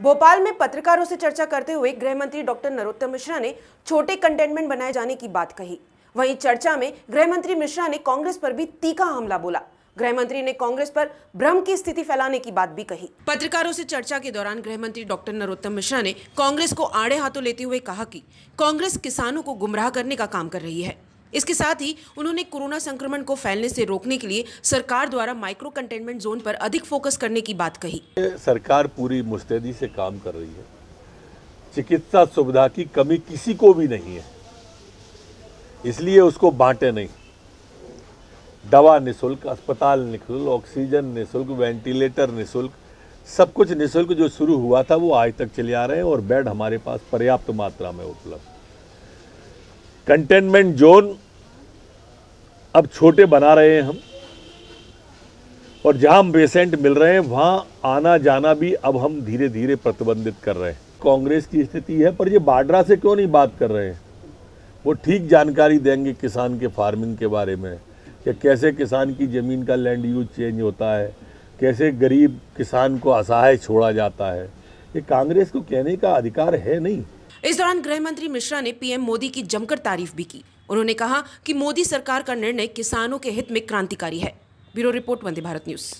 भोपाल में पत्रकारों से चर्चा करते हुए गृह मंत्री डॉक्टर नरोत्तम मिश्रा ने छोटे कंटेनमेंट बनाए जाने की बात कही वहीं चर्चा में गृह मंत्री मिश्रा ने कांग्रेस पर भी तीखा हमला बोला गृह मंत्री ने कांग्रेस पर भ्रम की स्थिति फैलाने की बात भी कही पत्रकारों से चर्चा के दौरान गृह मंत्री डॉक्टर नरोत्तम मिश्रा ने कांग्रेस को आड़े हाथों लेते हुए कहा कि कांग्रेस किसानों को गुमराह करने का काम कर रही है इसके साथ ही उन्होंने कोरोना संक्रमण को फैलने से रोकने के लिए सरकार द्वारा माइक्रो कंटेनमेंट जोन पर अधिक फोकस करने की बात कही सरकार पूरी मुस्तैदी से काम कर रही है चिकित्सा सुविधा की कमी किसी को भी नहीं है इसलिए उसको बांटे नहीं दवा निशुल्क अस्पताल निःशुल्क ऑक्सीजन निःशुल्क वेंटिलेटर निःशुल्क सब कुछ निःशुल्क जो शुरू हुआ था वो आज तक चले आ रहे हैं और बेड हमारे पास पर्याप्त मात्रा में उपलब्ध कंटेनमेंट जोन अब छोटे बना रहे हैं हम और जहां पेशेंट मिल रहे हैं वहां आना जाना भी अब हम धीरे धीरे प्रतिबंधित कर रहे हैं कांग्रेस की स्थिति है पर ये बाड्रा से क्यों नहीं बात कर रहे हैं वो ठीक जानकारी देंगे किसान के फार्मिंग के बारे में कि कैसे किसान की ज़मीन का लैंड यूज चेंज होता है कैसे गरीब किसान को असहाय छोड़ा जाता है ये कांग्रेस को कहने का अधिकार है नहीं इस दौरान गृह मंत्री मिश्रा ने पीएम मोदी की जमकर तारीफ भी की उन्होंने कहा कि मोदी सरकार का निर्णय किसानों के हित में क्रांतिकारी है bureau report Vande Bharat news